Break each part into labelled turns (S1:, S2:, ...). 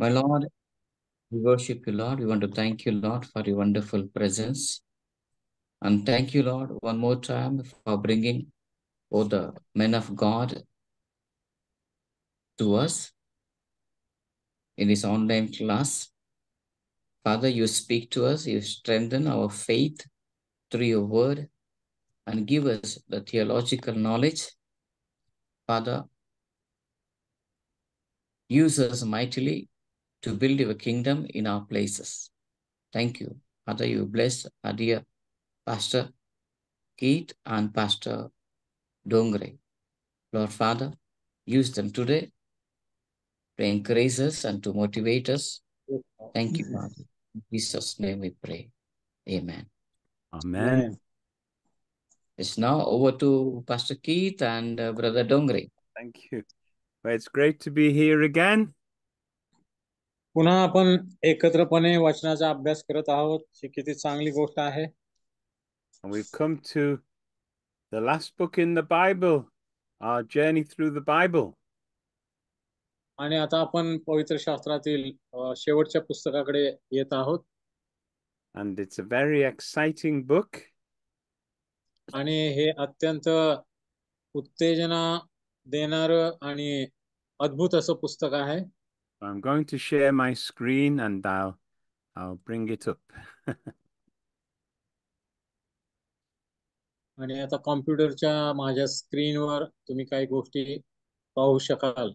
S1: My Lord, we worship you, Lord. We want to thank you, Lord, for your wonderful presence. And thank you, Lord, one more time for bringing all the men of God to us in this online class. Father, you speak to us, you strengthen our faith through your word and give us the theological knowledge. Father, use us mightily to build your kingdom in our places. Thank you. Father, you bless our dear Pastor Keith and Pastor Dongre. Lord Father, use them today to encourage us and to motivate us. Thank you, Father. In Jesus' name we pray.
S2: Amen. Amen. It's now over to Pastor Keith and uh, Brother Dongre. Thank you. Well, it's great to be here again.
S1: पुन्हा आपण एकत्रपणे वचनाचा अभ्यास करत आहोत ही किती
S2: चांगली गोष्ट आहे We've come to the last book in the Bible, our journey the the
S1: आणि आता आपण पवित्र शास्त्रातील शेवटच्या पुस्तकाकडे येत आहोत. And it's a
S2: very exciting book
S1: आणि हे अत्यंत उत्तेजना देणार आणि
S2: अद्भुत असं पुस्तक आहे. I'm going to share my screen and I'll, I'll bring it up. आणि आता कॉम्प्युटरच्या माझ्या
S1: स्क्रीनवर तुम्ही काही गोष्टी पाहू शकाल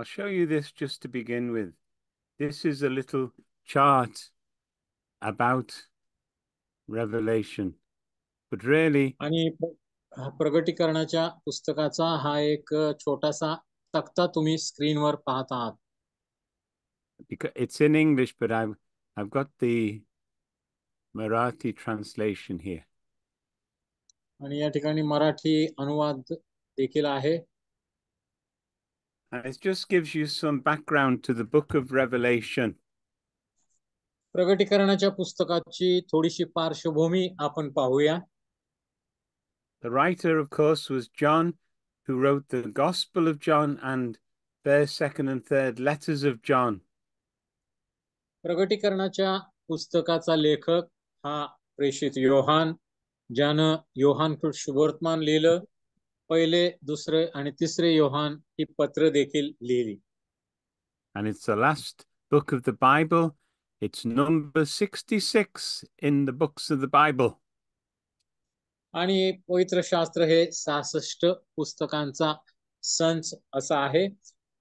S2: I'll show you this just to begin with. This is a little chart about Revelation. But really... आणि
S1: प्रगटीकरणाच्या पुस्तकाचा हा एक छोटासा तक्ता तुम्ही स्क्रीनवर पाहत आहात.
S2: It's in English, but I've, I've got the Marathi translation here. आणि या ठिकाणी मराठी अनुवाद देखील आहे. And it just gives you some background to the book of Revelation.
S1: The
S2: writer of course was John who wrote the Gospel of John and their second and third letters of John. प्रगटीकरणाच्या
S1: पुस्तकाचा लेखक हा प्रेषित योहान ज्यानं योहान शुभवर्तमान लिहिलं पहिले दुसरे आणि तिसरे योहान ही पत्र देखील लिहिली
S2: And it's the last book of the Bible. It's number 66 in the books of the Bible. आणि पवित्र
S1: शास्त्र हे 66 पुस्तकांचा संच असा आहे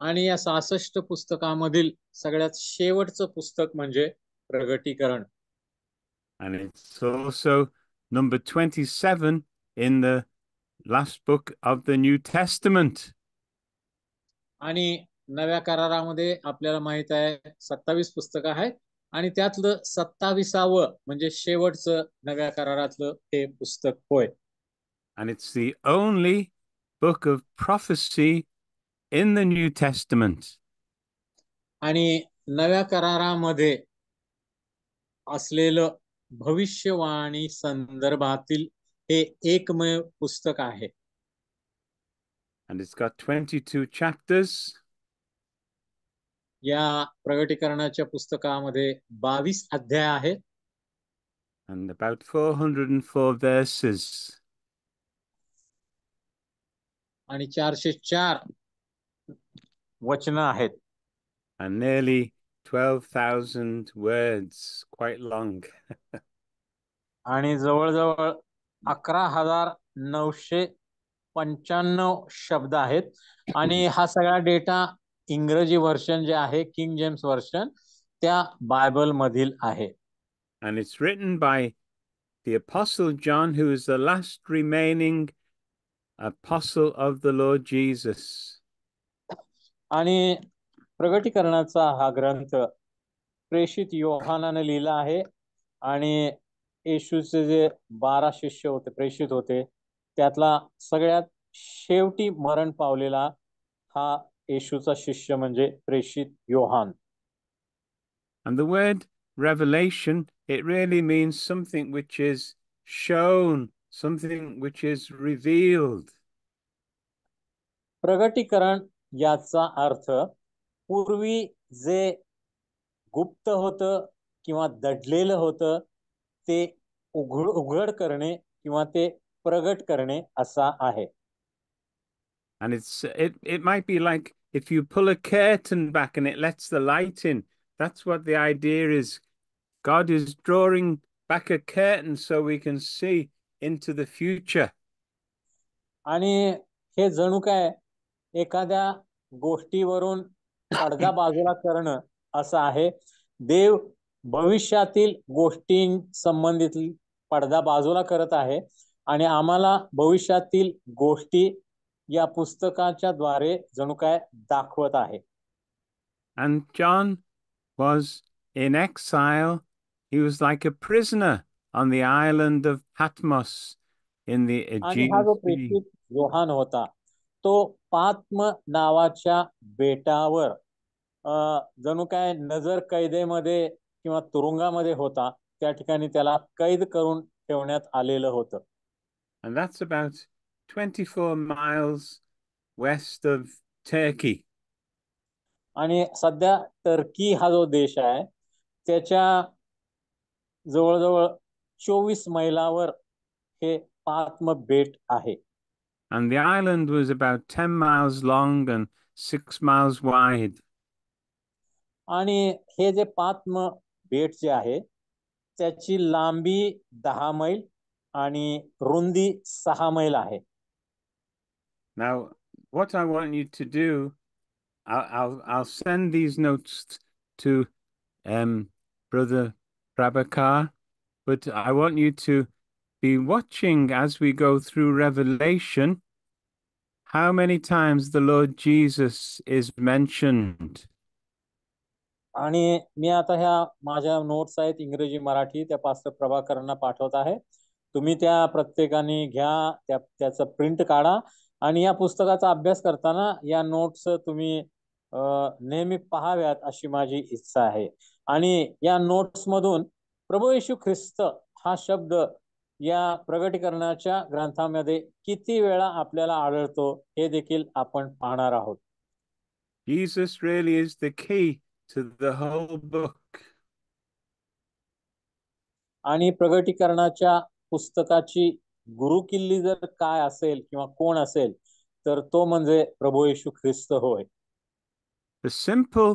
S1: आणि या 66 पुस्तकामधील सगळ्यात शेवटचं पुस्तक म्हणजे प्रगटीकरण
S2: And it's also number 27 in the last book of the New Testament.
S1: आणि नव्या करारामध्ये आपल्याला माहित आहे सत्तावीस पुस्तकं आहेत आणि त्यातलं सत्तावीसावं म्हणजे शेवटचं नव्या करारातलं ते पुस्तक होय
S2: And it's the only book of prophecy in the New Testament. आणि नव्या करारामध्ये
S1: असलेलं भविष्यवाणी संदर्भातील हे एकमेव पुस्तक आहे
S2: and it's got 22 chapters
S1: या प्रगटीकरणाच्या पुस्तकामध्ये बावीस अध्याय
S2: आहेत and about 404 verses आणि चारशे चार वचन आहेत and nearly 12,000 words quite long आणि जवळजवळ अकरा हजार
S1: नऊशे पंच्याण्णव शब्द आहेत आणि हा सगळा डेटा इंग्रजी व्हर्शन जे आहे किंग जेम्स व्हर्शन त्या बायबल मधील आहे
S2: आणि it's written by the apostle John who is the last remaining apostle of the Lord Jesus
S1: आणि प्रगटीकरणाचा हा ग्रंथ प्रेषित योहानाने लिहिला आहे आणि येशूचे जे बारा शिष्य होते प्रेषित होते त्यातला सगळ्यात शेवटी मरण पावलेला हा येशूचा शिष्य
S2: म्हणजे प्रेषित Yohan And the word revelation, it really means something which is shown, something which is revealed. प्रगटीकरण
S1: याचा अर्थ पूर्वी जे गुप्त होतं किंवा दडलेलं होतं ते उघड उघड करणे किंवा ते प्रगट करणे
S2: असा आहे and it's it it might be like if you pull a curtain back and it lets the light in that's what the idea is god is drawing back a curtain so we can see into the future आणि हे जणू काय एखाद्या गोष्टीवरून
S1: पडदा बाजूला करणं असं आहे देव भविष्यातील गोष्टी संबंधित पडदा बाजूला करत आहे आणि आम्हाला भविष्यातील गोष्टी या पुस्तकाच्या द्वारे जणू काय दाखवत आहे
S2: And John was in exile. In the
S1: होता तो पात्म नावाच्या बेटावर जणू काय नजर कैदेमध्ये किंवा तुरुंगामध्ये होता त्या ठिकाणी त्याला कैद करून ठेवण्यात आलेलं होतं
S2: And that's about 24 miles west of Turkey.
S1: आणि सध्या टर्की हा जो देश आहे त्याच्या जवळजवळ चोवीस मैलावर हे पात्म बेट
S2: आहे And the island was about 10 miles long and 6 miles wide. आणि हे जे पात्म बेट जे आहे
S1: त्याची लांबी दहा मैल आणि रुंदी सहा मैल
S2: आहे Now, what I want you to do, I'll, I'll, I'll send these notes to um, Brother Prabhakar, but I want you to be watching as we go through Revelation how many times the Lord Jesus is mentioned.
S1: आणि मी आता ह्या माझ्या notes आहेत इंग्रजी मराठी त्या pastor प्रभाकरांना पाठवत आहे तुम्ही त्या प्रत्येकाने घ्या त्या त्याचं प्रिंट काढा आणि या पुस्तकाचा अभ्यास करताना या नोट्स तुम्ही नेहमी पहाव्यात अशी माझी इच्छा आहे आणि या नोट्स मधून प्रभू येशू ख्रिस्त हा शब्द या प्रगटीकरणाच्या ग्रंथामध्ये किती वेळा आपल्याला आढळतो हे देखील आपण पाहणार आहोत
S2: Jesus really is the key to the whole book
S1: आणि प्रगटीकरणाच्या पुस्तकाची गुरुकिल्ली जर काय असेल किंवा कोण असेल तर तो म्हणजे प्रभू येशू ख्रिस्त होय
S2: The simple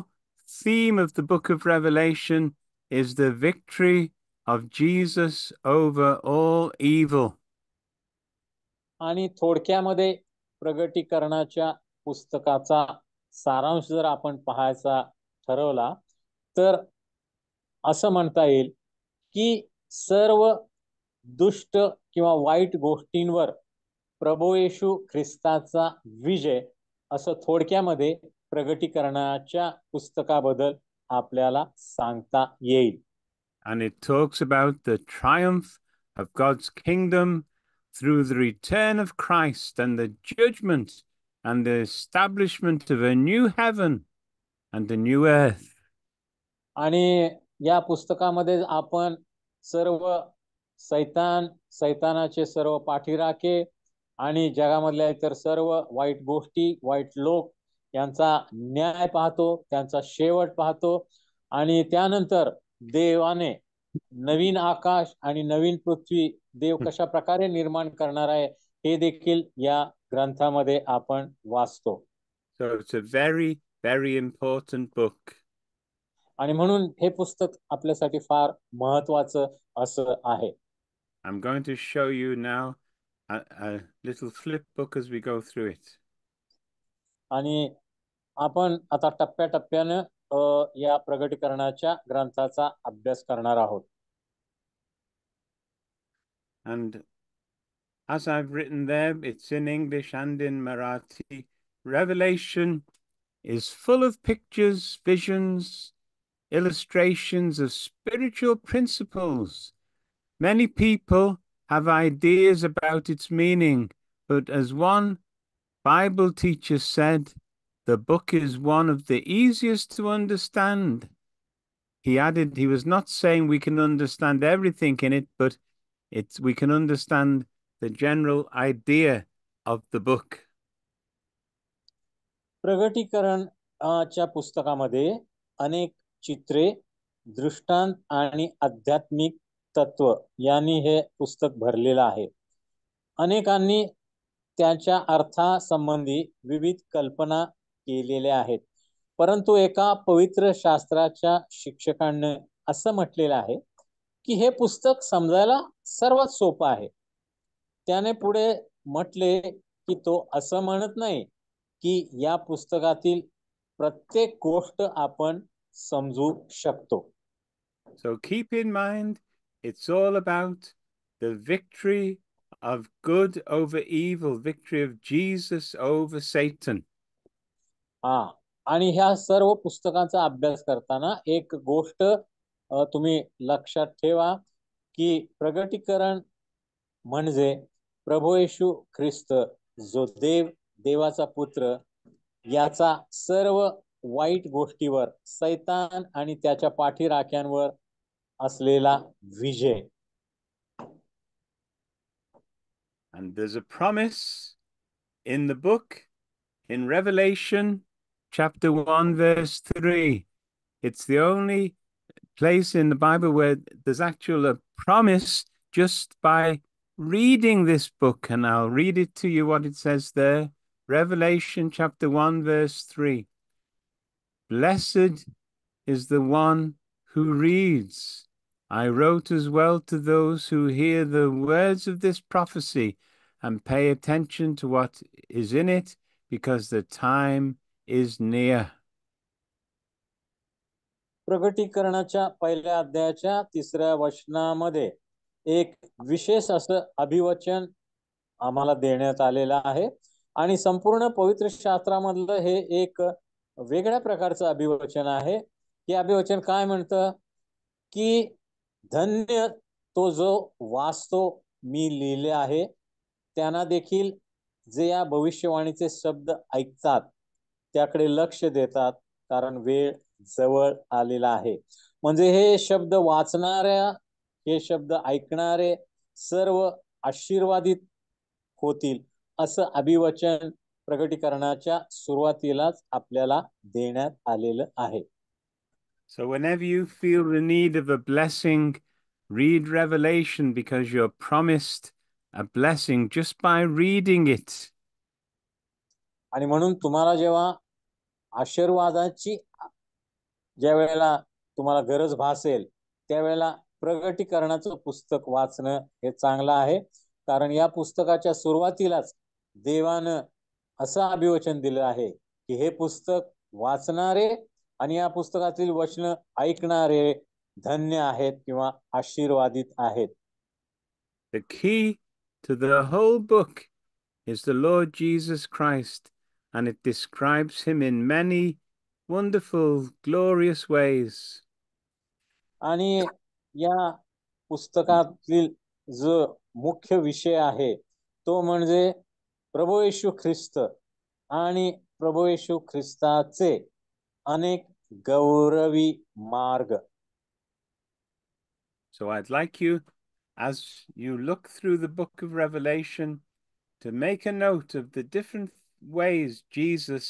S2: theme of the book of Revelation is the victory of Jesus over all evil.
S1: आणि थोडक्यामध्ये प्रगटीकरणाच्या पुस्तकाचा सारांश जर आपण पाहायचा ठरवला तर असं म्हणता येईल की सर्व दुष्ट किंवा वाईट गोष्टींवर प्रभू येशू ख्रिस्ताचा विजय असं थोडक्यामध्ये
S2: प्रगटीकरणाच्या पुस्तकाबद्दल आपल्याला सांगता येईल and it talks about the triumph of God's kingdom through the return of Christ and the judgment and the establishment of a new heaven आणि या पुस्तकामध्ये आपण
S1: सर्व सैतान सैतानाचे सर्व पाठीराखे आणि जगामधल्या इतर सर्व वाईट गोष्टी वाईट लोक यांचा न्याय पाहतो त्यांचा शेवट पाहतो आणि त्यानंतर देवाने नवीन आकाश आणि नवीन पृथ्वी देव कशा प्रकारे निर्माण करणार आहे हे देखील या ग्रंथामध्ये आपण वाचतो So very important book. आणि म्हणून हे पुस्तक आपल्यासाठी फार
S2: महत्वाचं असं आहे I'm going to show you now a, a little flip book as we go through it. आणि आपण आता टप्प्याटप्प्याने
S1: या प्रगटीकरणाच्या ग्रंथाचा अभ्यास करणार आहोत
S2: And as I've written there, it's in English and in Marathi, Revelation is full of pictures, visions, illustrations of spiritual principles. Many people have ideas about its meaning, but as one Bible teacher said, the book is one of the easiest to understand. He added, he was not saying we can understand everything in it, but it's, we can understand the general idea of the book.
S1: च्या पुस्तकामध्ये अनेक चित्रे दृष्टांत आणि आध्यात्मिक तत्व यांनी हे पुस्तक भरलेलं आहे अनेकांनी त्याच्या अर्थासंबंधी विविध कल्पना केलेल्या आहेत परंतु एका पवित्र शास्त्राच्या शिक्षकांनी असं म्हटलेलं आहे की हे पुस्तक समजायला सर्वात सोपं आहे त्याने पुढे म्हटले की तो असं म्हणत नाही की या पुस्तकातील प्रत्येक
S2: गोष्ट आपण समजू शकतो So keep in mind, it's all about the victory of good over evil, victory of Jesus over Satan. हा आणि
S1: ह्या सर्व पुस्तकांचा अभ्यास करताना एक गोष्ट तुम्ही लक्षात ठेवा की प्रगटीकरण म्हणजे प्रभू येशू ख्रिस्त जो देव देवाचा पुत्र याचा सर्व वाईट गोष्टीवर सैतान आणि त्याच्या पाठीराख्यांवर असलेला
S2: विजय And there's a promise in the book in Revelation chapter 1 verse 3. It's the only place in the Bible where there's actual a promise just by reading this book and I'll read it to you what it says there. Revelation chapter 1, verse 3. Blessed is the one who reads. I wrote as well to those who hear the words of this prophecy and pay attention to what is in it, because the time is near.
S1: प्रगटीकरणाच्या पहिल्या अध्यायाच्या तिसऱ्या वचनामध्ये एक विशेष असं अभिवचन आम्हाला देण्यात आलेलं आहे आणि संपूर्ण पवित्र शास्त्रामधलं हे एक वेगळ्या प्रकारचं अभिवचन आहे हे अभिवचन काय म्हणतं की धन्य तो जो वाचतो मी लिहिले आहे त्यांना देखील जे या भविष्यवाणीचे शब्द ऐकतात त्याकडे लक्ष देतात कारण वेळ जवळ आलेला आहे म्हणजे हे शब्द वाचणाऱ्या हे शब्द ऐकणारे सर्व आशीर्वादित होतील असं अभिवचन प्रगटीकरणाच्या सुरुवातीलाच आपल्याला देण्यात
S2: आलेलं आहे So whenever you feel the need of a blessing, read Revelation because you're promised a blessing just by reading it. आणि म्हणून तुम्हाला जेव्हा आशीर्वादाची
S1: ज्या वेळेला तुम्हाला गरज भासेल त्यावेळेला प्रगटीकरणाचं पुस्तक वाचणं हे चांगलं आहे कारण या पुस्तकाच्या सुरुवातीलाच देवानं असं अभिवचन दिलं आहे की हे पुस्तक वाचणारे आणि या पुस्तकातील वचन ऐकणारे धन्य आहेत किंवा
S2: आशीर्वादित आहेत The key to the whole book is the Lord Jesus Christ and it describes him in many wonderful glorious ways. आणि या
S1: पुस्तकातील जो मुख्य विषय आहे तो म्हणजे प्रभू ख्रिस्त आणि प्रभू ख्रिस्ताचे
S2: अनेक गौरवी मार्ग So I'd like you, as you look through the book of Revelation, to make a note of the different ways Jesus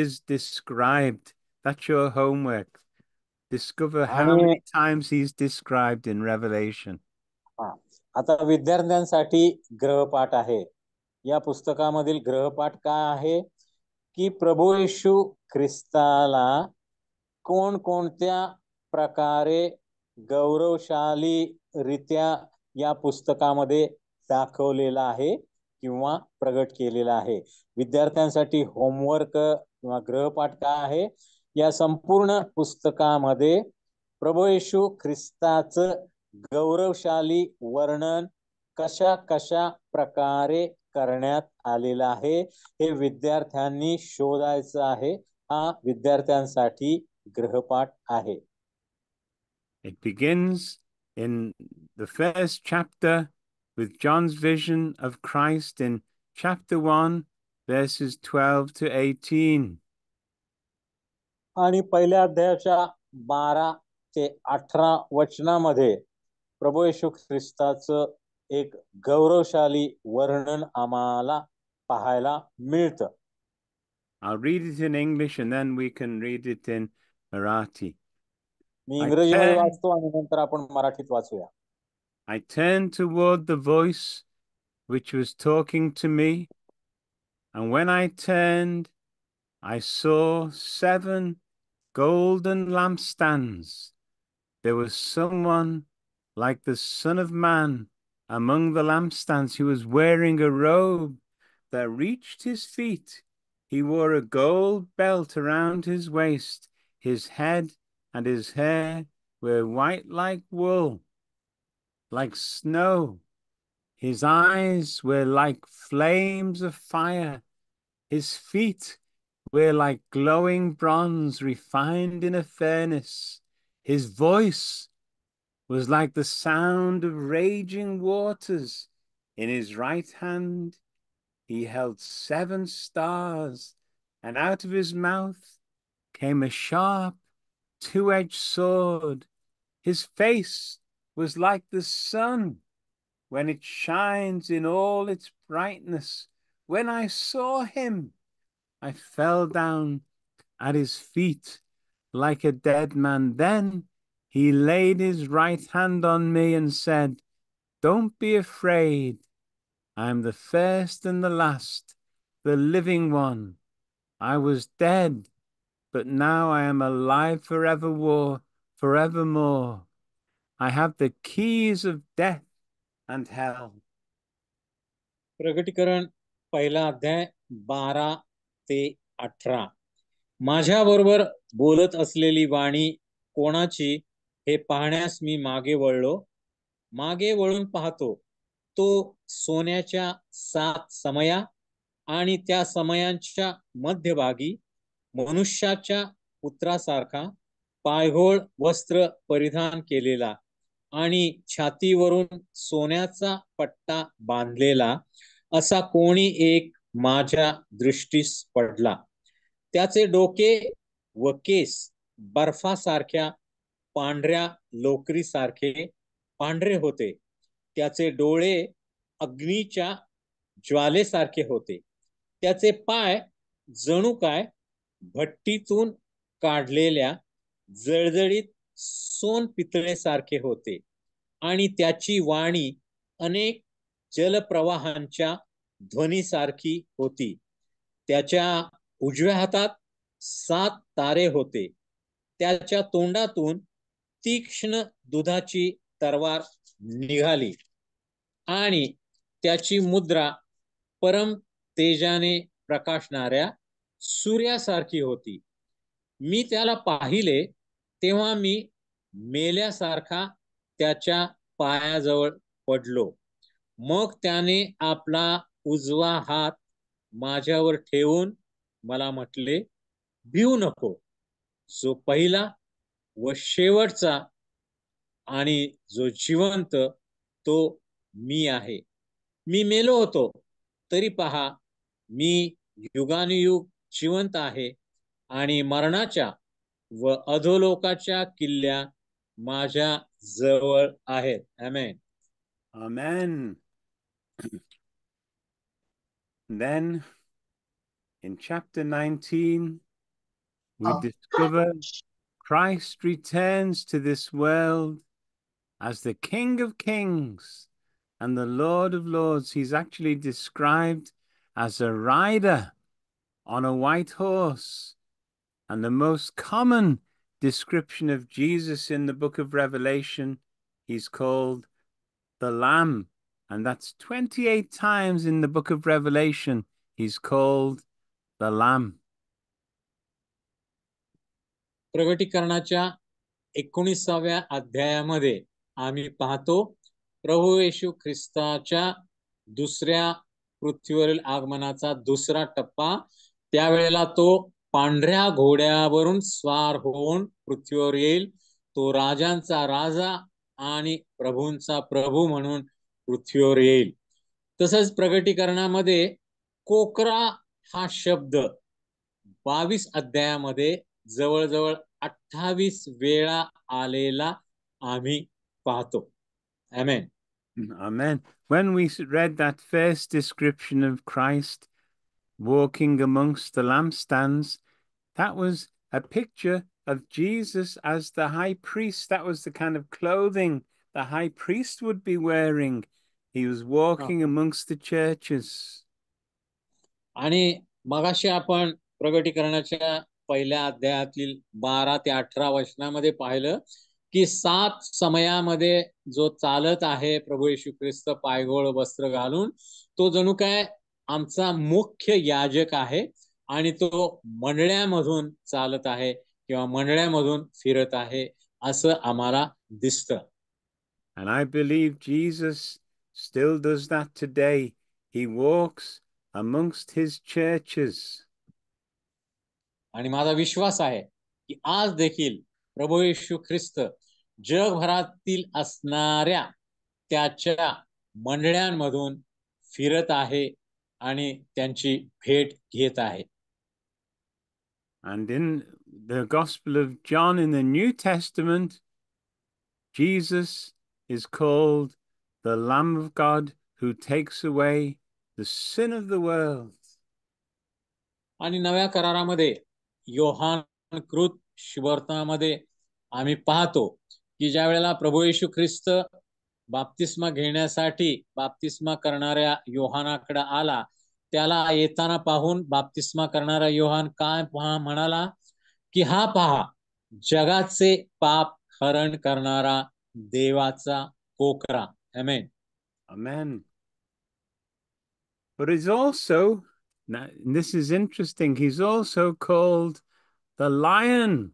S2: is described. That's your homework. Discover how many times he's described in Revelation.
S1: या पुस्तकामधील ग्रहपाठ काय आहे की प्रभू येशू ख्रिस्ताला कोण कोणत्या प्रकारे गौरवशाली रित्या या पुस्तकामध्ये दाखवलेला आहे किंवा प्रगट केलेला आहे विद्यार्थ्यांसाठी होमवर्क किंवा ग्रहपाठ काय आहे या संपूर्ण पुस्तकामध्ये प्रभू येशू ख्रिस्ताचं गौरवशाली वर्णन कशा कशा प्रकारे करण्यात आलेला आहे हे विद्यार्थ्यांनी शोधायचं आहे हा
S2: विद्यार्थ्यांसाठी गृहपाठ आहे begins in the first chapter with with vision of Christ in in chapter 1 verses 12 to 18. आणि पहिल्या अध्यायाच्या बारा ते अठरा वचनामध्ये
S1: प्रभू येशू ख्रिस्ताचं एक गौरवशाली वर्णन आम्हाला
S2: पाहायला मिळतं I'll read it in English and then we can read it in Marathi. I turned toward the voice which was talking to me, and when I turned, I saw seven golden lampstands. There was someone like the Son of Man among the lampstands, he was wearing a robe that reached his feet. He wore a gold belt around his waist. His head and his hair were white like wool, like snow. His eyes were like flames of fire. His feet were like glowing bronze refined in a furnace. His voice was like the sound of raging waters. In his right hand he held seven stars, and out of his mouth came a sharp, two edged sword. His face was like the sun when it shines in all its brightness. When I saw him, I fell down at his feet like a dead man. Then he laid his right hand on me and said, Don't be afraid. I am the first and the last, the living one. I was dead, but now I am alive forevermore, forevermore. I have the keys of death and hell. प्रगटीकरण
S1: पहिला अध्याय बारा ते अठरा
S2: माझ्याबरोबर
S1: बोलत असलेली वाणी कोणाची हे पाहण्यास मी मागे वळलो मागे वळून पाहतो तो सोन्याच्या सात समया आणि त्या समयांच्या मध्यभागी मनुष्याच्या पुत्रासारखा पायघोळ वस्त्र परिधान केलेला आणि छातीवरून सोन्याचा पट्टा बांधलेला असा कोणी एक माझ्या दृष्टीस पडला त्याचे डोके व केस बर्फासारख्या पांढऱ्या लोकरीसारखे पांढरे होते त्याचे डोळे अग्नीच्या ज्वालेसारखे होते त्याचे पाय जणू काय भट्टीतून काढलेल्या जळजळीत सोन पितळेसारखे होते आणि त्याची वाणी अनेक जलप्रवाहांच्या ध्वनीसारखी होती त्याच्या उजव्या हातात सात तारे होते त्याच्या तोंडातून तीक्ष्ण दुधाची तरवार निघाली आणि त्याची मुद्रा परम तेजाने प्रकाशणाऱ्या सूर्यासारखी होती मी त्याला पाहिले तेव्हा मी मेल्यासारखा त्याच्या पायाजवळ पडलो मग त्याने आपला उजवा हात माझ्यावर ठेवून मला म्हटले भिऊ नको जो पहिला व शेवटचा आणि जो जिवंत तो मी आहे मी मेलो होतो तरी पहा मी युगानुयुग जिवंत आहे आणि मरणाच्या व अधोलोकाच्या किल्ल्या माझ्या जवळ आहेत
S2: Amen. Amen. Then in chapter 19 we oh, Christ returns to this world as the King of Kings and the Lord of Lords. He's actually described as a rider on a white horse. And the most common description of Jesus in the book of Revelation, he's called the Lamb. And that's 28 times in the book of Revelation, he's called the Lamb.
S1: प्रगटीकरणाच्या एकोणीसाव्या अध्यायामध्ये आम्ही पाहतो प्रभू येशू ख्रिस्ताच्या दुसऱ्या पृथ्वीवरील आगमनाचा दुसरा टप्पा त्यावेळेला तो पांढऱ्या घोड्यावरून स्वार होऊन पृथ्वीवर येईल तो राजांचा राजा आणि प्रभूंचा प्रभू म्हणून पृथ्वीवर येईल तसंच प्रगटीकरणामध्ये कोकरा हा शब्द बावीस अध्यायामध्ये जवळजवळ अठ्ठावीस वेळा आलेला आम्ही पाहतो
S2: Amen. Amen. When we read that first description of Christ walking amongst the lampstands, that was a picture of Jesus as the high priest. That was the kind of clothing the high priest would be wearing. He was walking ah. amongst the churches.
S1: आणि मगाशी आपण पहिल्या अध्यायातील बारा ते अठरा वचनामध्ये पाहिलं की सात समयामध्ये जो चालत आहे प्रभू येशू ख्रिस्त पायघोळ वस्त्र घालून तो जणू काय आमचा मुख्य याजक आहे आणि तो मंडळ्यामधून चालत आहे किंवा मंडळ्यामधून फिरत आहे असं आम्हाला दिसत and
S2: I believe Jesus still does that today he walks amongst his churches
S1: आणि माझा विश्वास आहे की आज देखील प्रभू येशू ख्रिस्त जगभरातील असणाऱ्या त्याच्या मंडळ्यांमधून फिरत आहे आणि त्यांची भेट घेत आहे
S2: आणि in the Gospel of John in the new Testament, Jesus is called the Lamb who God way takes away the sin of the world आणि नव्या करारामध्ये योहान कृत
S1: शिवर्तनामध्ये आम्ही पाहतो की ज्या वेळेला प्रभू येशू ख्रिस्त बाप्तिस्मा घेण्यासाठी बाप्तिस्मा करणाऱ्या योहानाकडे आला त्याला येताना पाहून बाप्तिस्मा करणारा योहान काय पहा म्हणाला की हा पहा जगाचे पाप हरण करणारा देवाचा
S2: कोकरा amen amen But it's Now, this is interesting. He's also called the Lion,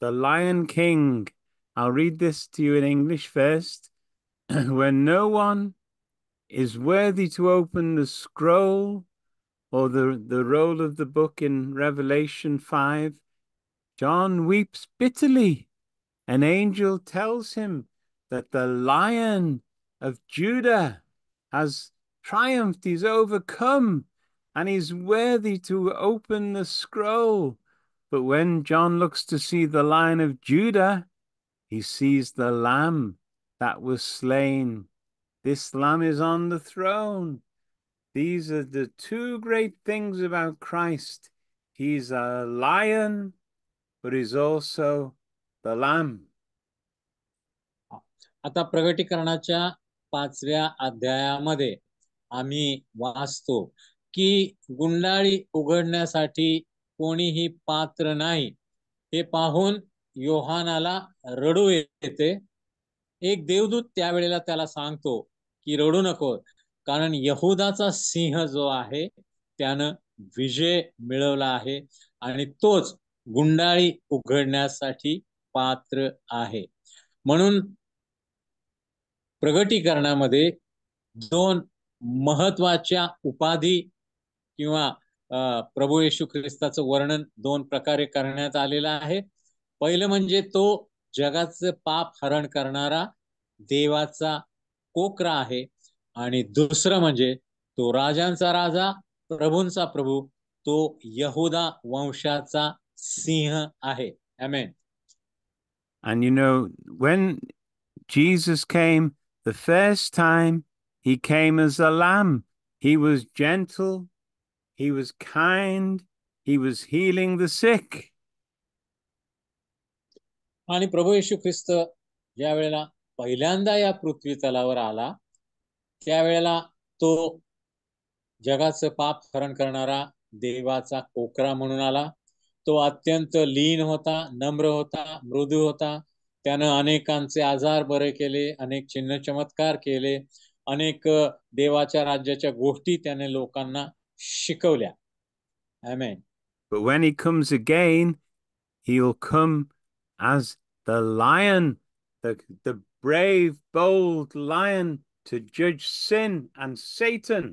S2: the Lion King. I'll read this to you in English first. when no one is worthy to open the scroll or the, the roll of the book in Revelation 5, John weeps bitterly. An angel tells him that the Lion of Judah has triumphed, he's overcome, and he's worthy to open the scroll. But when John looks to see the Lion of Judah, he sees the Lamb that was slain. This Lamb is on the throne. These are the two great things about Christ. He's a lion, but he's also the Lamb.
S1: आता प्रगटीकरणाच्या पाचव्या अध्यायामध्ये आम्ही वाचतो की गुंडाळी उघडण्यासाठी कोणीही पात्र नाही हे पाहून योहानाला रडू येते एक देवदूत त्यावेळेला त्याला सांगतो की रडू नको कारण यहुदाचा सिंह जो आहे त्यानं विजय मिळवला आहे आणि तोच गुंडाळी उघडण्यासाठी पात्र आहे म्हणून प्रगतीकरणामध्ये दोन महत्वाच्या उपाधी किंवा प्रभू येशू ख्रिस्ताचं वर्णन दोन प्रकारे करण्यात आलेलं आहे पहिलं म्हणजे तो जगाचं पाप हरण करणारा देवाचा कोकरा आहे आणि दुसरं म्हणजे तो राजांचा राजा प्रभूंचा प्रभू तो यहुदा वंशाचा सिंह आहे आमेन
S2: And you know, when Jesus came the first time, He came as a lamb. He was gentle. He was kind. He was healing the sick. आणि प्रभू येशू ख्रिस्त ज्या वेळेला
S1: पहिल्यांदा या पृथ्वी तलावर आला त्यावेळेला तो जगाचं पाप हरण करणारा देवाचा कोकरा म्हणून आला तो अत्यंत लीन होता नम्र होता मृदू होता त्यानं अनेकांचे आजार बरे केले अनेक चिन्ह चमत्कार केले अनेक देवाच्या राज्याच्या गोष्टी त्याने लोकांना शिकवल्या
S2: But when he comes again, he will come as the lion, the, the brave, bold lion to judge sin and Satan.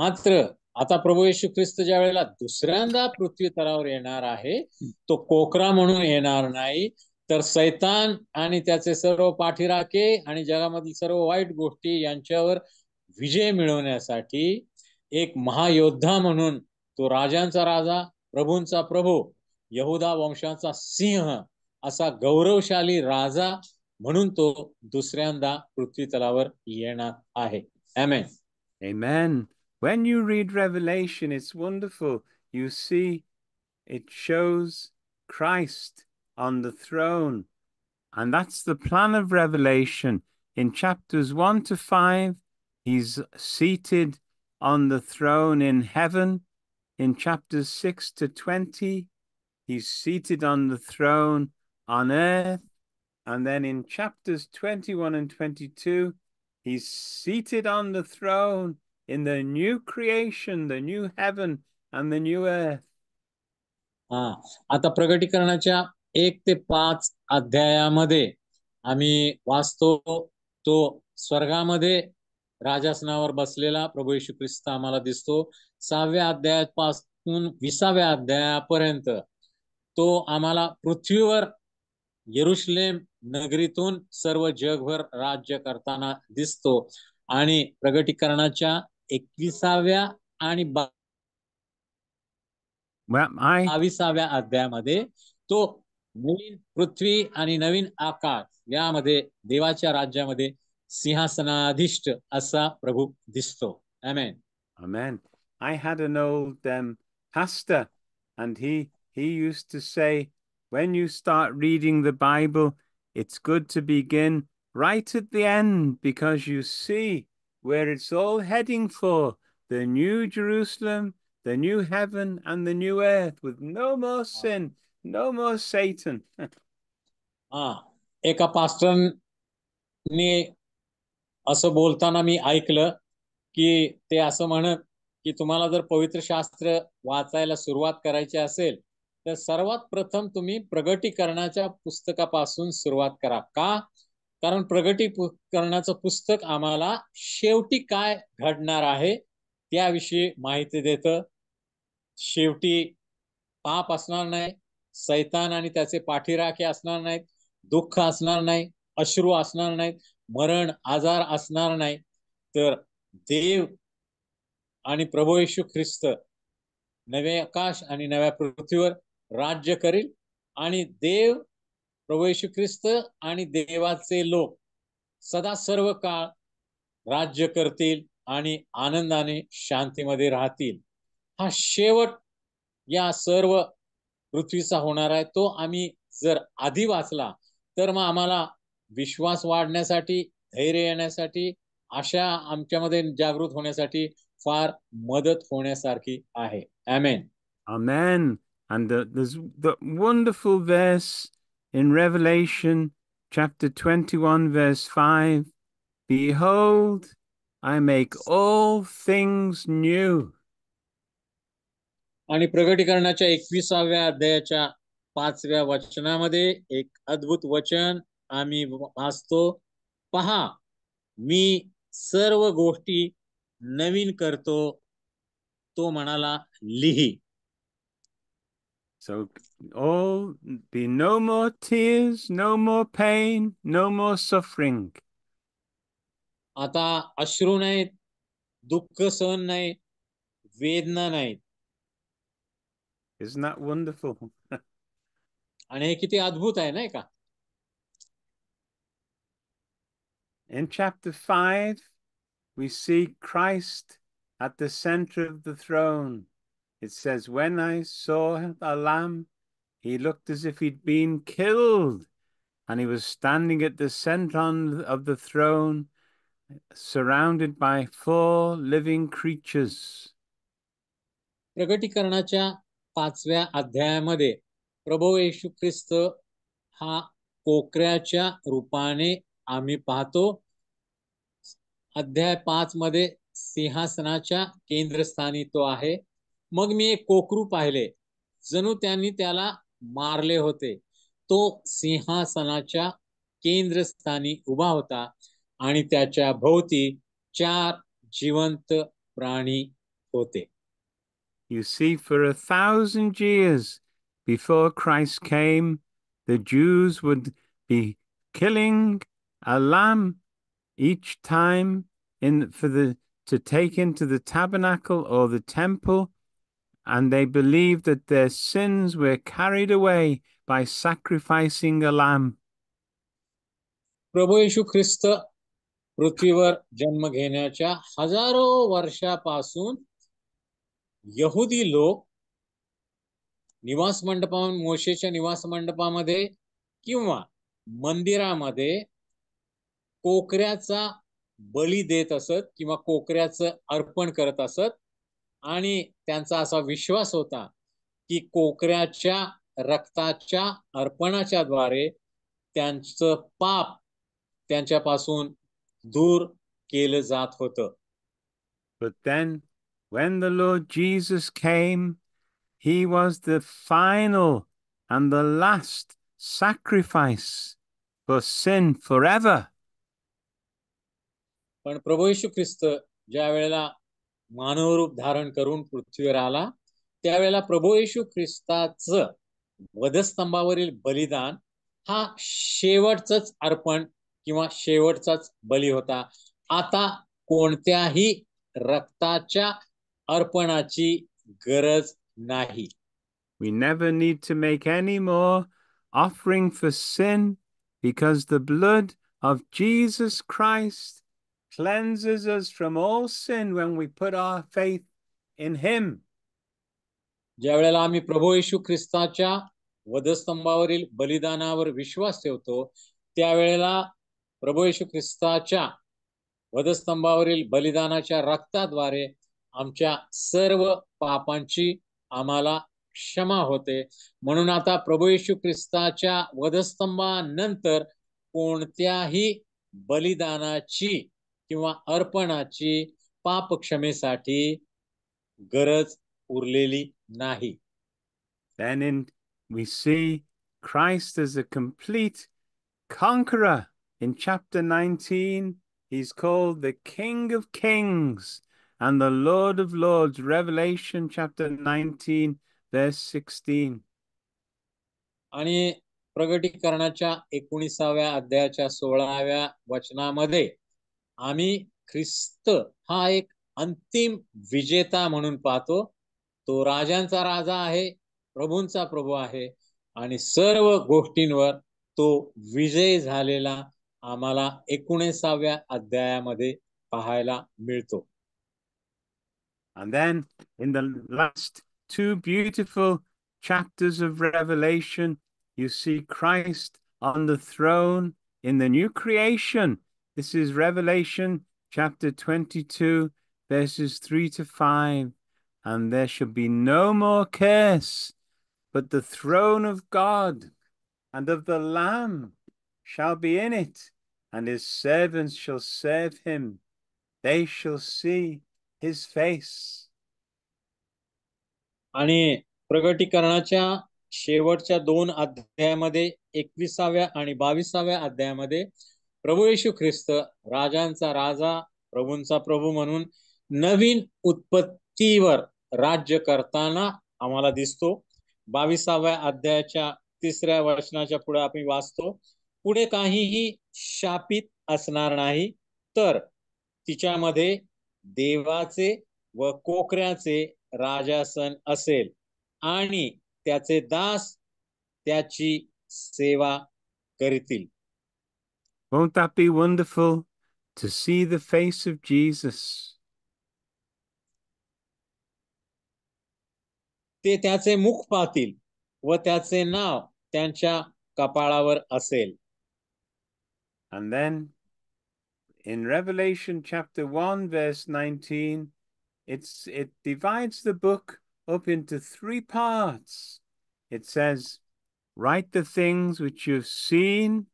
S1: मात्र आता प्रभू येशू ख्रिस्त ज्या वेळेला दुसऱ्यांदा पृथ्वीतरावर येणार आहे तो कोकरा म्हणून येणार नाही तर सैतान आणि त्याचे सर्व पाठीराखे आणि जगामधील सर्व वाईट गोष्टी यांच्यावर विजय मिळवण्यासाठी एक महायोद्धा म्हणून तो राजांचा राजा प्रभूंचा प्रभू यहुदा वंशाचा सिंह असा गौरवशाली राजा म्हणून तो दुसऱ्यांदा पृथ्वी तलावर येणार आहे amen
S2: amen when you read Revelation it's wonderful you see it shows Christ on the throne. And that's the plan of Revelation. In chapters 1 to 5, he's seated on the throne in heaven. In chapters 6 to 20, he's seated on the throne on earth. And then in chapters 21 and 22, he's seated on the throne in the new creation, the new heaven and the new earth. आता प्रगटीकरणाच्या
S1: एक ते पाच अध्यायामध्ये आम्ही वाचतो तो स्वर्गामध्ये राजासनावर बसलेला प्रभू येशू ख्रिस्त आम्हाला दिसतो सहाव्या अध्यायापासून विसाव्या अध्यायापर्यंत तो आम्हाला पृथ्वीवर येरुश्लेम नगरीतून सर्व जगभर राज्य करताना दिसतो आणि प्रगटीकरणाच्या एकविसाव्या आणि बावीसाव्या अध्यायामध्ये तो नवीन पृथ्वी आणि नवीन आकाश यामध्ये देवाच्या राज्यामध्ये सिंहासनाधिष्ठ असा प्रभू Amen.
S2: Amen. I had an old um, pastor, and he he used to say, when you start reading the Bible, it's good to begin right at the end because you see where it's all heading for the new Jerusalem, the new heaven, and the new earth with no more sin. No हा एका
S1: पास्टरने असं बोलताना मी ऐकलं की ते असं म्हणत की तुम्हाला जर पवित्र शास्त्र वाचायला सुरुवात करायची असेल तर सर्वात प्रथम तुम्ही प्रगटीकरणाच्या पुस्तकापासून सुरुवात करा का कारण प्रगटीकरणाचं पुस्तक आम्हाला शेवटी काय घडणार आहे त्याविषयी माहिती देतं शेवटी पाप असणार नाही सैतान आणि त्याचे पाठीराखे असणार नाहीत दुःख असणार नाही अश्रू असणार नाहीत मरण आजार असणार नाही तर देव आणि प्रभू येशू ख्रिस्त नवे आकाश आणि नव्या पृथ्वीवर राज्य करील आणि देव प्रभू येशू ख्रिस्त आणि देवाचे लोक सदा सर्व काळ राज्य करतील आणि आनंदाने शांतीमध्ये राहतील हा शेवट या सर्व पृथ्वीचा होणार आहे तो आम्ही जर आधी वाचला तर मग आम्हाला विश्वास वाढण्यासाठी धैर्य येण्यासाठी अशा आमच्यामध्ये जागृत होण्यासाठी फार मदत होण्यासारखी आहे
S2: amen amen And the there's the wonderful verse in Revelation chapter 21, verse 5 Behold, I make all things आणि प्रगटीकरणाच्या एकविसाव्या
S1: अध्यायाच्या पाचव्या वचनामध्ये एक अद्भुत वचन आम्ही वाचतो पहा मी सर्व गोष्टी
S2: नवीन करतो तो म्हणाला लिही So, oh, be no more tears, no more pain, no more
S1: आता अश्रू नाहीत दुःख सहन नाही वेदना नाहीत Isn't that
S2: wonderful? In chapter 5 we see Christ at the center of the throne. It says when I saw the lamb he looked as if he'd been killed and he was standing at the center of the throne surrounded by four living creatures.
S1: प्रगटीकरणाच्या पाचव्या अध्यायामध्ये प्रभू येशू ख्रिस्त हा कोकऱ्याच्या रूपाने आम्ही पाहतो अध्याय पाच मध्ये सिंहासनाच्या केंद्रस्थानी तो आहे मग मी एक कोकरू पाहिले जणू त्यांनी त्याला मारले होते तो सिंहासनाच्या केंद्रस्थानी उभा होता आणि त्याच्या भोवती चार जिवंत
S2: प्राणी होते You see, for a thousand years before Christ came, the Jews would be killing a lamb each time in for the to take into the tabernacle or the temple, and they believed that their sins were carried away by sacrificing a lamb. प्रभू येशू ख्रिस्त पृथ्वीवर जन्म घेण्याच्या हजारो
S1: वर्षापासून यहुदी लोक निवास मंडपा मोशेच्या निवास मंडपामध्ये किंवा मंदिरामध्ये कोकऱ्याचा बळी देत असत किंवा कोकऱ्याचं अर्पण करत असत आणि त्यांचा असा विश्वास होता की कोकऱ्याच्या रक्ताच्या अर्पणाच्या द्वारे त्यांचं पाप त्यांच्यापासून दूर केलं जात होतं
S2: When the Lord Jesus came, he was the final and the last sacrifice for sin forever.
S1: पण प्रभू येशू ख्रिस्त ज्या वेळेला मानवरूप धारण करून पृथ्वीवर आला त्यावेळेला प्रभू येशू ख्रिस्ताचं वधस्तंभावरील बलिदान हा शेवटचंच अर्पण किंवा शेवटचाच बली होता आता कोणत्याही
S2: रक्ताच्या we never need to make any more offering for sin because the blood of Jesus Christ cleanses us from all sin when we put our faith in him. ज्या वेळेला आम्ही प्रभू येशू
S1: ख्रिस्ताच्या वधस्तंभावरील बलिदानावर विश्वास ठेवतो त्यावेळेला प्रभू येशू ख्रिस्ताच्या वधस्तंभावरील रक्ताद्वारे आमच्या सर्व पापांची आम्हाला क्षमा होते म्हणून आता प्रभू येशू ख्रिस्ताच्या वधस्तंभानंतर कोणत्याही बलिदानाची किंवा अर्पणाची पाप क्षमेसाठी गरज उरलेली नाही
S2: Then in we see Christ as a complete conqueror. In chapter 19, he's called the King of Kings. and the Lord of Lords, Revelation chapter 19, verse 16.
S1: आणि प्रगटीकरणाच्या एकोणीसाव्या अध्यायाच्या सोळाव्या वचनामध्ये आम्ही ख्रिस्त हा एक अंतिम विजेता म्हणून पाहतो तो राजांचा राजा आहे प्रभूंचा प्रभू आहे आणि सर्व गोष्टींवर तो विजय झालेला आम्हाला एकोणीसाव्या अध्यायामध्ये पाहायला मिळतो
S2: And then in the last two beautiful chapters of Revelation, you see Christ on the throne in the new creation. This is Revelation chapter 22, verses 3 to 5. And there shall be no more curse, but the throne of God and of the Lamb shall be in it, and his servants shall serve him. They shall see his face. आणि प्रगटीकरणाच्या
S1: शेवटच्या दोन अध्यायामध्ये एकविसाव्या आणि बावीसाव्या अध्यायामध्ये प्रभू येशू ख्रिस्त राजांचा राजा प्रभूंचा प्रभू म्हणून नवीन उत्पत्तीवर राज्य करताना आम्हाला दिसतो बावीसाव्या अध्यायाच्या तिसऱ्या वचनाच्या पुढे आम्ही वाचतो पुढे काहीही शापित असणार नाही तर तिच्यामध्ये देवाचे व कोकऱ्याचे राजासन असेल आणि त्याचे दास त्याची सेवा करतील
S2: Won't that be wonderful to see the face of Jesus? ते त्याचे मुख पाहतील व त्याचे नाव त्यांच्या कपाळावर असेल And then in Revelation chapter 1, verse 19, it's, it divides the book up into three parts. It says, Write the things which you've seen,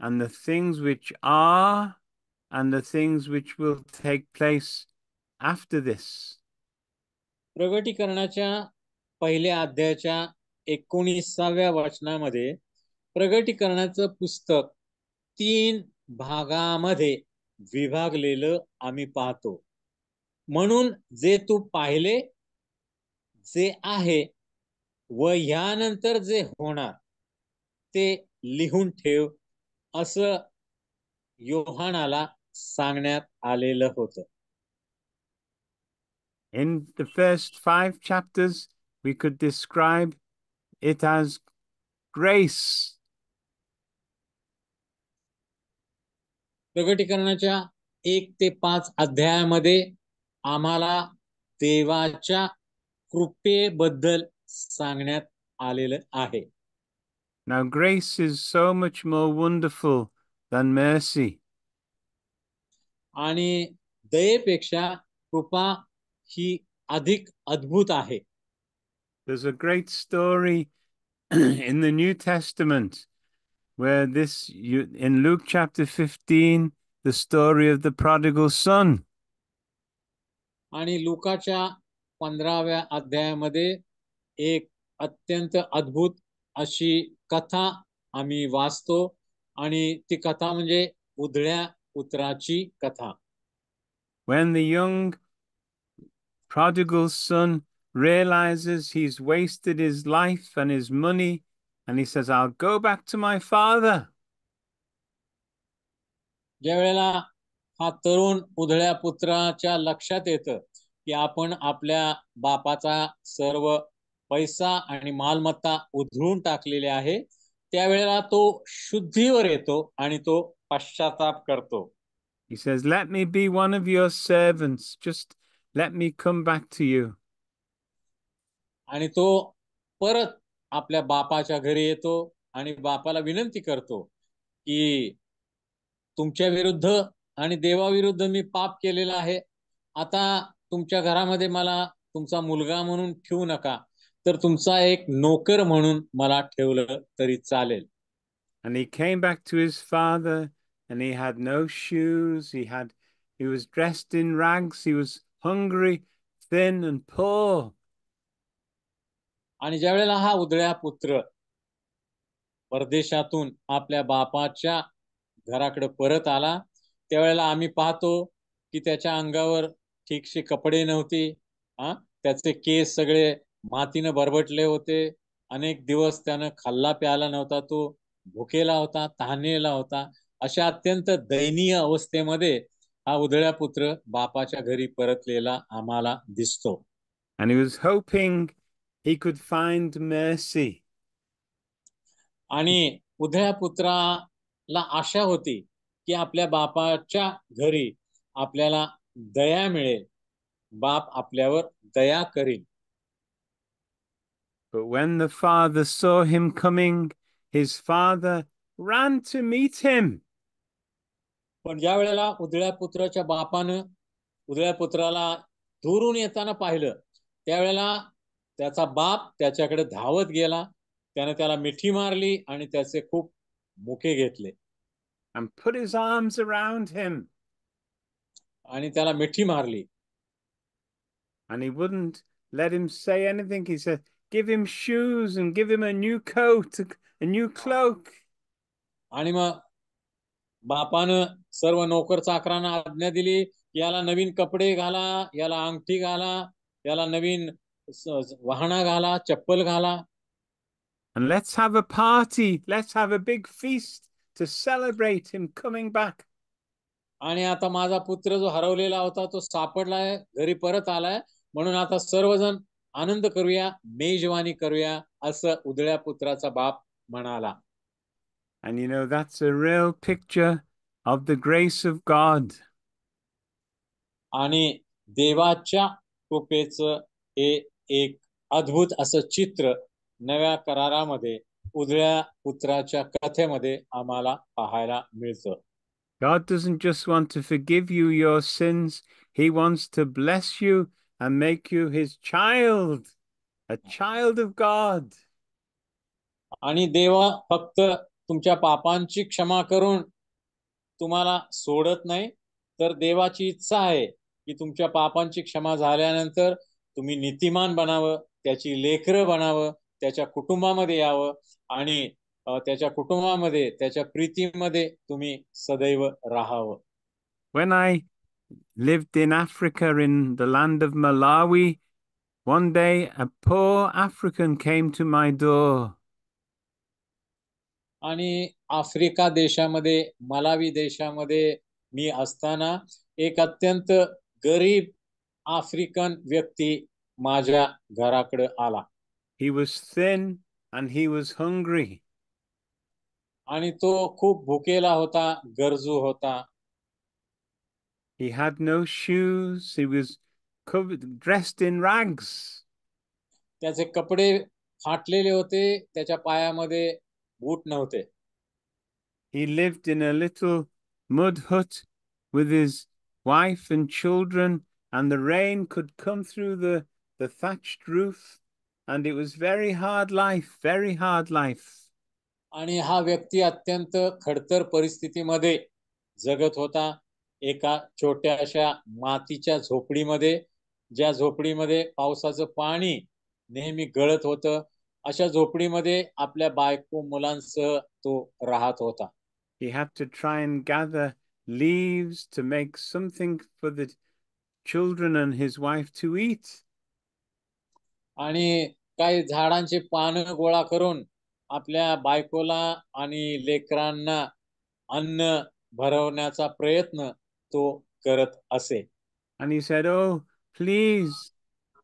S2: and the things which are, and the things which will take place after this.
S1: प्रगटीकरणाच्या पहिल्या अध्यायाच्या एकोणीसाव्या वाचनामध्ये प्रगटीकरणाचं पुस्तक तीन भागामध्ये विभागलेलं आम्ही पाहतो म्हणून जे तू पाहिले जे आहे व ह्यानंतर जे होणार ते लिहून ठेव असं योहानाला सांगण्यात आलेलं होत
S2: in the first five chapters, we could describe it as grace
S1: प्रगटीकरणाच्या एक ते पाच अध्यायामध्ये आम्हाला देवाच्या कृपेबद्दल सांगण्यात आलेलं आहे
S2: Now grace is so much more wonderful than mercy.
S1: आणि दयेपेक्षा कृपा ही
S2: अधिक अद्भुत आहे There's a great story in the New Testament where this you in Luke chapter 15 the story of the prodigal son
S1: आणि लुकाच्या 15व्या अध्यायामध्ये एक अत्यंत अद्भुत अशी कथा आम्ही वाचतो आणि ती कथा
S2: म्हणजे उधळ्या उतराची कथा when the young prodigal son realizes he's wasted his life and his money and he says, I'll go back to my father.
S1: ज्या वेळेला हा तरुण उधळ्या पुत्राच्या लक्षात येतं की आपण आपल्या बापाचा सर्व पैसा आणि मालमत्ता उधळून टाकलेली आहे त्यावेळेला तो शुद्धीवर येतो आणि तो पश्चाताप करतो
S2: He says, let me be one of your servants. Just let me come back to you. आणि तो
S1: परत आपल्या बापाच्या घरी येतो आणि बापाला विनंती करतो की तुमच्या विरुद्ध आणि देवाविरुद्ध मी पाप केलेलं आहे आता तुमच्या घरामध्ये मला तुमचा मुलगा म्हणून ठेवू नका तर तुमचा एक नोकर
S2: म्हणून मला ठेवलं तरी चालेल And he came back to his father and he had no shoes, he had he was dressed in rags, he was hungry, thin and poor.
S1: आणि ज्या वेळेला हा उदळ्या पुत्र परदेशातून आपल्या बापाच्या घराकडे परत आला त्यावेळेला आम्ही पाहतो की त्याच्या अंगावर ठीकशी कपडे नव्हते हा त्याचे केस सगळे मातीनं बरबटले होते अनेक दिवस त्यानं खाल्ला प्याला नव्हता तो भुकेला होता तहानेला होता अशा अत्यंत दयनीय अवस्थेमध्ये हा उधळ्या पुत्र बापाच्या घरी परतलेला
S2: आम्हाला दिसतो आणि he he could find mercy.
S1: आणि उधळ्या पुत्राला आशा होती की आपल्या बापाच्या घरी आपल्याला दया मिळेल बाप आपल्यावर दया करेल
S2: But when the father saw him coming, his father ran to meet him.
S1: पण ज्या वेळेला उधळ्या पुत्राच्या बापानं उधळ्या पुत्राला दुरून येताना पाहिलं त्यावेळेला त्याचा बाप त्याच्याकडे धावत गेला त्याने त्याला मिठी मारली आणि त्याचे खूप मुके घेतले
S2: आणि त्याला मिठी मारली आणि शूज न्यू न्यू आणि मग
S1: बापानं सर्व नोकर चाकरांना आज्ञा दिली याला नवीन कपडे घाला याला अंगठी घाला याला नवीन वाहना घाला चप्पल घाला
S2: And let's have a party. Let's have a big feast to celebrate him coming back.
S1: आणि आता माझा पुत्र जो हरवलेला होता तो सापडलाय घरी परत आलाय म्हणून आता सर्वजण आनंद करूया मेजवानी करूया असं उदळ्या पुत्राचा बाप म्हणाला
S2: And you know, that's a real picture of the grace of God.
S1: आणि देवाच्या कृपेचं हे एक अद्भुत असं चित्र नव्या करारामध्ये उदळ्या पुत्राच्या कथेमध्ये आम्हाला पाहायला मिळतं
S2: God doesn't just want to forgive you your sins, he wants to bless you and make you his child, a child of God.
S1: आणि देवा फक्त तुमच्या पापांची क्षमा करून तुम्हाला सोडत नाही तर देवाची इच्छा आहे की तुमच्या पापांची क्षमा झाल्यानंतर तुम्ही नीतिमान बनावं त्याची लेकरं बनावं त्याच्या कुटुंबामध्ये यावं आणि त्याच्या कुटुंबामध्ये त्याच्या प्रीतीमध्ये तुम्ही सदैव राहावं
S2: When I lived in Africa in the land of Malawi, one day a poor African came to my door.
S1: आणि आफ्रिका देशामध्ये मलावी देशामध्ये मी असताना एक अत्यंत गरीब आफ्रिकन व्यक्ती माझ्या घराकडे आला he was thin
S2: and he was hungry
S1: आणि तो खूप भुकेला होता गरजू होता
S2: he had no shoes he was dressed in rags
S1: त्याचे कपडे फाटलेले होते त्याच्या पायामध्ये बूट नव्हते
S2: he lived in a little mud hut with his wife and children and the rain could come through the, the thatched roof. And it was very hard life, very hard life. आणि हा व्यक्ती अत्यंत खडतर परिस्थितीमध्ये
S1: जगत होता एका छोट्याशा मातीच्या झोपडीमध्ये ज्या झोपडीमध्ये पावसाचं पाणी नेहमी गळत होतं अशा झोपडीमध्ये आपल्या बायको मुलांसह तो राहत होता
S2: He had to try and gather leaves to make something for the children and his wife to eat. आणि काही झाडांची पानं
S1: गोळा करून आपल्या बायकोला आणि लेकरांना अन्न
S2: भरवण्याचा प्रयत्न तो करत असे And said, "Oh, please,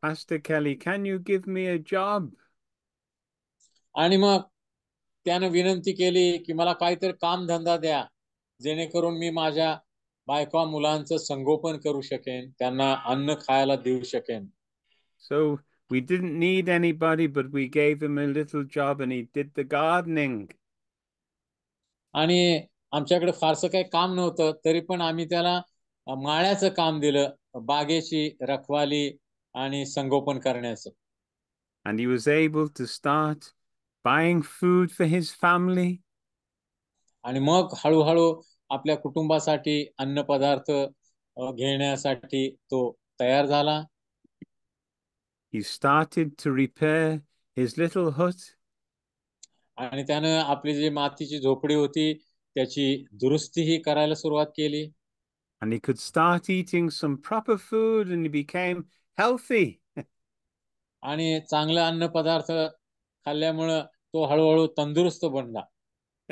S2: Pastor Kelly, can you give me a job?"
S1: आणि मग त्यानं विनंती केली की मला काहीतरी काम धंदा द्या जेणेकरून मी माझ्या बायका मुलांचं संगोपन करू शकेन त्यांना अन्न खायला
S2: देऊ शकेन so we didn't need anybody but we gave him a little job and he did the gardening
S1: आणि आमच्याकडे फारसं काही काम नव्हतं तरी पण आम्ही त्याला माळ्याचं काम दिलं बागेची रखवाली आणि संगोपन करण्याचं
S2: And he was able to start
S1: buying food for his family. आणि मग हळूहळू आपल्या कुटुंबासाठी अन्न पदार्थ घेण्यासाठी तो तयार
S2: झाला He started to repair his little hut.
S1: आणि त्यानं आपली जी मातीची झोपडी होती त्याची दुरुस्तीही करायला सुरुवात केली
S2: And he could start eating some proper food and he became healthy.
S1: आणि चांगला अन्न पदार्थ खाल्ल्यामुळं तो हळूहळू तंदुरुस्त बनला.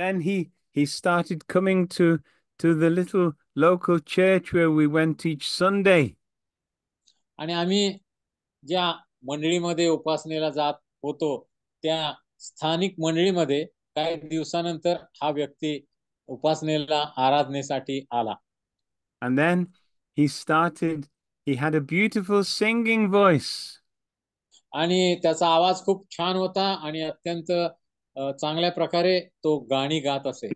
S2: Then he he started coming to to the little local church where we went each Sunday.
S1: आणि आम्ही ज्या मंडळीमध्ये उपासनेला जात होतो त्या स्थानिक मंडळीमध्ये काही दिवसानंतर हा व्यक्ती उपासनेला आराधनेसाठी आला.
S2: And then he started he had a beautiful singing voice.
S1: आणि त्याचा आवाज खूप छान होता आणि अत्यंत चांगल्या प्रकारे तो गाणी गात असे.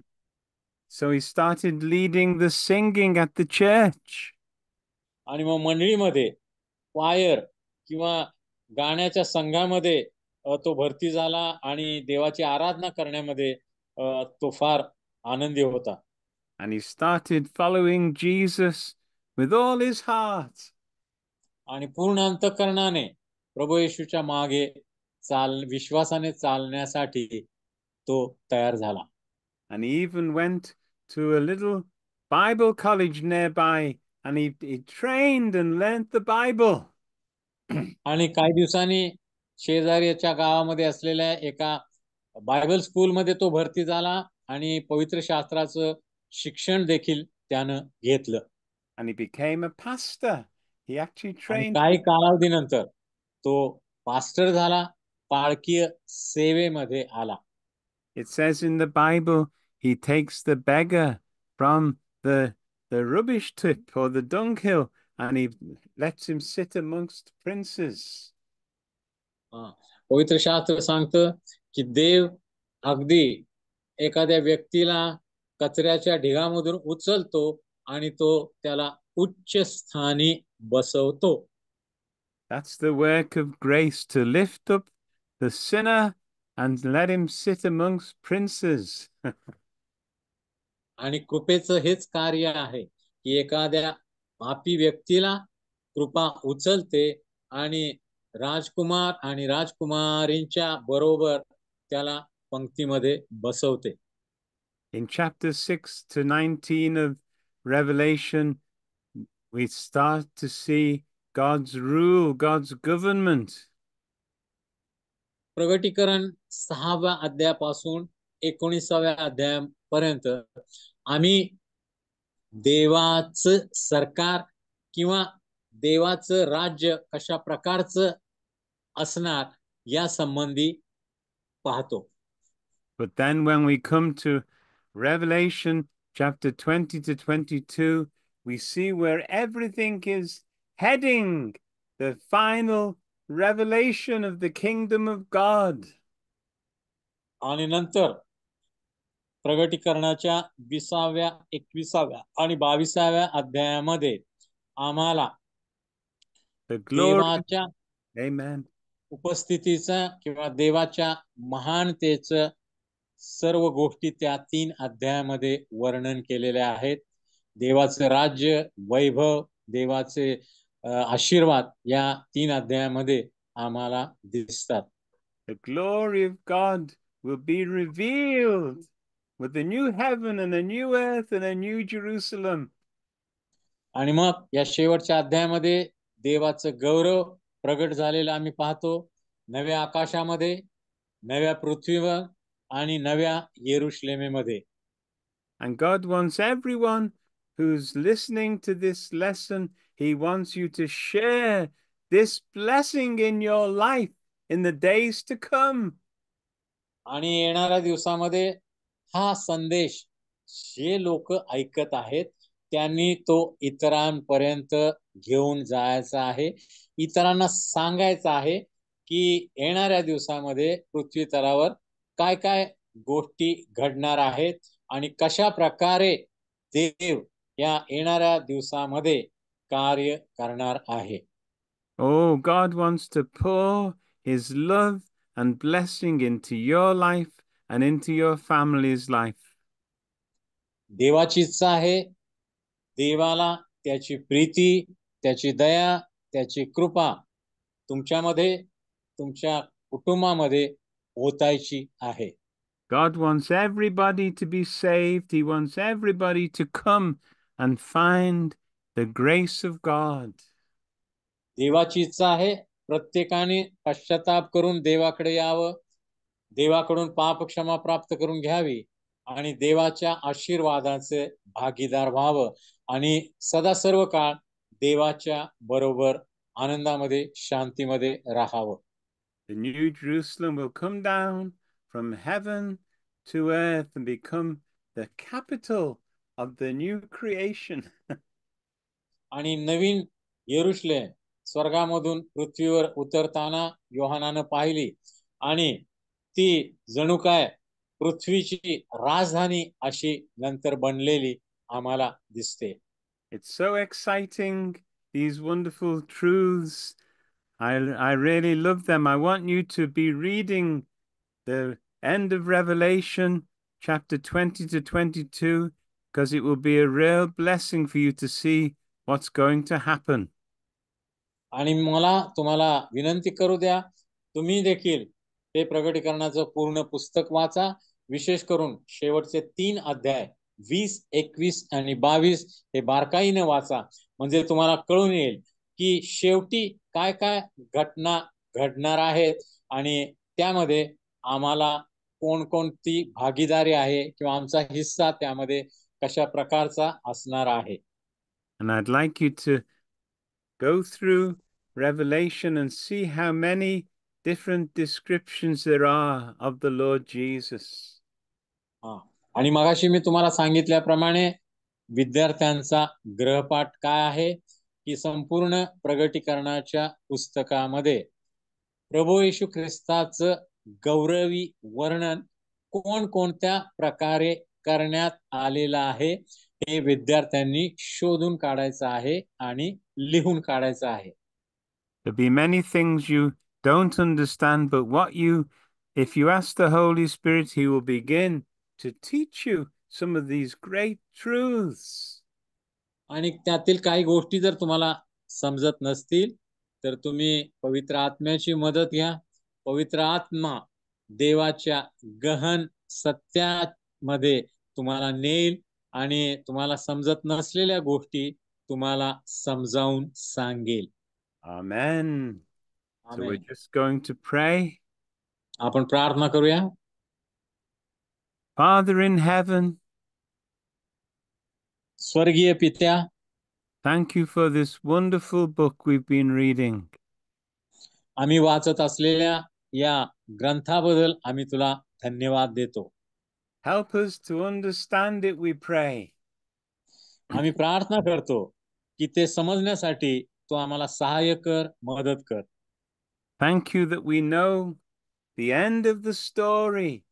S2: So he started leading the singing at the church.
S1: आणि मग मंडळीमध्ये choir किंवा गाण्याच्या संघामध्ये तो भरती झाला आणि देवाची आराधना करण्यामध्ये तो फार आनंदी होता. And
S2: he started following Jesus with all his heart.
S1: आणि पूर्ण अंतकरणाने प्रभू येशूच्या मागे चाल विश्वासाने
S2: चालण्यासाठी तो तयार झाला. And he even went to a little Bible college nearby, and he, he trained and learnt the Bible. आणि काही दिवसांनी शेजारीच्या गावामध्ये असलेल्या एका
S1: बायबल स्कूलमध्ये तो भरती झाला आणि पवित्र शास्त्राचं शिक्षण देखील त्यानं घेतलं आणि became a pastor. He
S2: actually trained.
S1: काही कालावधीनंतर तो पास्टर झाला पाळकीय सेवेमध्ये आला.
S2: It says in the Bible he takes the beggar from the the rubbish tip or the dunghill and he lets him sit amongst princes. पवित्र शास्त्र सांगतं
S1: की देव अगदी एखाद्या व्यक्तीला कचऱ्याच्या ढिगामधून उचलतो आणि तो त्याला उच्च स्थानी बसवतो
S2: That's the work of grace to lift up the sinner and let him sit amongst princes.
S1: आणि कृपेचं हेच कार्य आहे की एखाद्या पापी व्यक्तीला कृपा उचलते आणि राजकुमार आणि राजकुमारींच्या बरोबर त्याला पंक्तीमध्ये बसवते
S2: In chapter 6 to 19 of Revelation, we start to see God's rule, God's government.
S1: प्रगटीकरण सहाव्या अध्यायापासून एकोणीसाव्या अध्याय पर्यंत आम्ही देवाचं सरकार किंवा देवाचं राज्य कशा प्रकारचं असणार या संबंधी
S2: पाहतो But then when we come to Revelation chapter 20 to 22, we see where everything is heading, the final revelation of the kingdom of God.
S1: आणि नंतर प्रगटीकरणाच्या विसाव्या एकविसाव्या आणि बावीसाव्या अध्यायामध्ये आम्हाला उपस्थितीचा किंवा देवाच्या महानतेच सर्व गोष्टी त्या तीन अध्यायामध्ये वर्णन केलेल्या आहेत देवाचे राज्य वैभव देवाचे आशीर्वाद
S2: या तीन अध्यायामध्ये आम्हाला दिसतात glory of God will be with a new heaven and a new earth and a new Jerusalem. आणि मग या शेवटच्या अध्यायामध्ये देवाचं
S1: गौरव प्रगट झालेलं आम्ही पाहतो नव्या आकाशामध्ये नव्या
S2: पृथ्वीवर आणि नव्या येरुश्लेमेमध्ये And God wants everyone who's listening to this lesson, He wants you to share this blessing in your life in the days to come.
S1: आणि येणाऱ्या दिवसामध्ये हा संदेश जे लोक ऐकत आहेत त्यांनी तो इतरांपर्यंत घेऊन जायचा आहे इतरांना सांगायचं आहे की येणाऱ्या दिवसामध्ये पृथ्वी तरावर काय काय गोष्टी घडणार आहेत आणि कशा प्रकारे देव या येणाऱ्या दिवसामध्ये कार्य करणार आहे
S2: Oh, God wants his love and blessing into your life and into your family's life. देवाची इच्छा
S1: आहे देवाला त्याची प्रीती त्याची दया त्याची कृपा तुमच्यामध्ये तुमच्या कुटुंबामध्ये ओतायची
S2: आहे God wants everybody to be saved. He wants everybody to come and find the grace of God.
S1: देवाची इच्छा आहे प्रत्येकाने पश्चाताप करून देवाकडे यावं देवाकडून पाप क्षमा प्राप्त करून घ्यावी आणि देवाच्या आशीर्वादाचे भागीदार व्हावं आणि सदा सर्व काळ देवाच्या बरोबर
S2: आनंदामध्ये शांतीमध्ये राहावं The new from heaven to earth and become the capital of आणि नवीन येरुशले
S1: स्वर्गामधून पृथ्वीवर उतरताना योहानानं पाहिली आणि It's
S2: so exciting, these wonderful truths. I, I really love them. I want you to be reading the end of Revelation, chapter 20 to 22, because it will be a real blessing for you to see what's going to happen. आणि
S1: मला तुम्हाला विनंती करू द्या तुम्ही देखील ते प्रगटीकरणाचं पूर्ण पुस्तक वाचा विशेष करून शेवटचे तीन अध्याय वीस एकवीस आणि बावीस हे बारकाईने वाचा म्हणजे तुम्हाला कळून येईल की शेवटी काय काय घटना घडणार आहेत आणि त्यामध्ये आम्हाला कोणकोणती भागीदारी आहे किंवा आमचा हिस्सा त्यामध्ये कशा प्रकारचा असणार आहे
S2: And I'd like you to go through Revelation and see how many different descriptions there are of the Lord Jesus. आणि मगाशी मी तुम्हाला सांगितल्याप्रमाणे
S1: विद्यार्थ्यांचा ग्रहपाठ काय आहे की संपूर्ण प्रगटीकरणाच्या पुस्तकामध्ये प्रभू येशू ख्रिस्ताचं गौरवी वर्णन कोण कोणत्या प्रकारे करण्यात आलेलं आहे हे विद्यार्थ्यांनी शोधून काढायचं आहे आणि लिहून काढायचं आहे
S2: be many things you don't understand, but what you, if you ask the Holy Spirit, he will begin to teach you some of these great
S1: truths. आणि त्यातील काही गोष्टी जर तुम्हाला समजत नसतील तर तुम्ही पवित्र आत्म्याची मदत घ्या पवित्र आत्मा देवाच्या गहन सत्यामध्ये तुम्हाला नेईल आणि तुम्हाला समजत नसलेल्या गोष्टी तुम्हाला समजावून सांगेल
S2: आमेन So we're just going to pray. आपण प्रार्थना करूया. Father in heaven. स्वर्गीय पित्या. Thank you for this wonderful book we've been reading.
S1: आम्ही वाचत असलेल्या या ग्रंथाबद्दल आम्ही तुला धन्यवाद देतो. Help us to understand it, we pray. आम्ही प्रार्थना करतो की ते समजण्यासाठी तू आम्हाला सहाय्य कर,
S2: मदत कर. Thank you that we know the end of the story,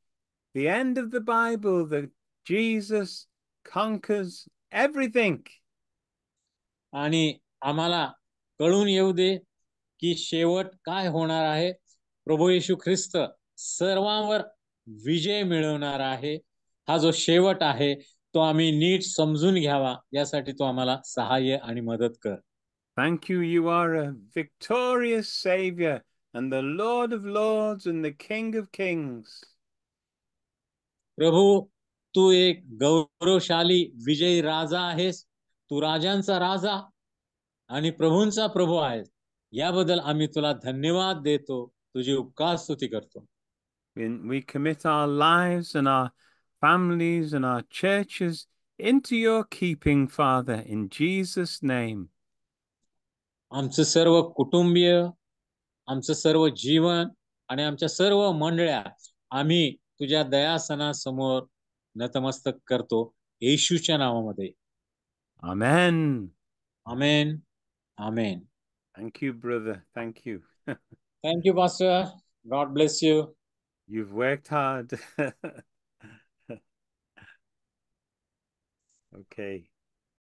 S2: the end of the Bible, that Jesus conquers everything. आणि आम्हाला कळून येऊ दे
S1: की शेवट काय होणार आहे प्रभू येशू ख्रिस्त सर्वांवर विजय मिळवणार आहे हा जो शेवट आहे तो आम्ही नीट समजून
S2: घ्यावा यासाठी तो आम्हाला सहाय्य आणि मदत कर thank you you are a victorious saviour and the Lord of Lords and the King of Kings.
S1: प्रभू तू एक गौरवशाली विजयी राजा आहेस तू राजांचा राजा आणि प्रभूंचा प्रभू आहेस याबद्दल आम्ही तुला धन्यवाद देतो तुझी उपकार स्तुती करतो We
S2: commit our lives and our families and our churches into your keeping, Father, in Jesus' name. आमचं सर्व
S1: कुटुंबीय आमचं सर्व जीवन आणि आमच्या सर्व मंडळ्या आम्ही तुझ्या समोर नतमस्तक करतो येशूच्या नावामध्ये
S2: amen amen amen thank you brother thank you thank you master God bless you you worked hard okay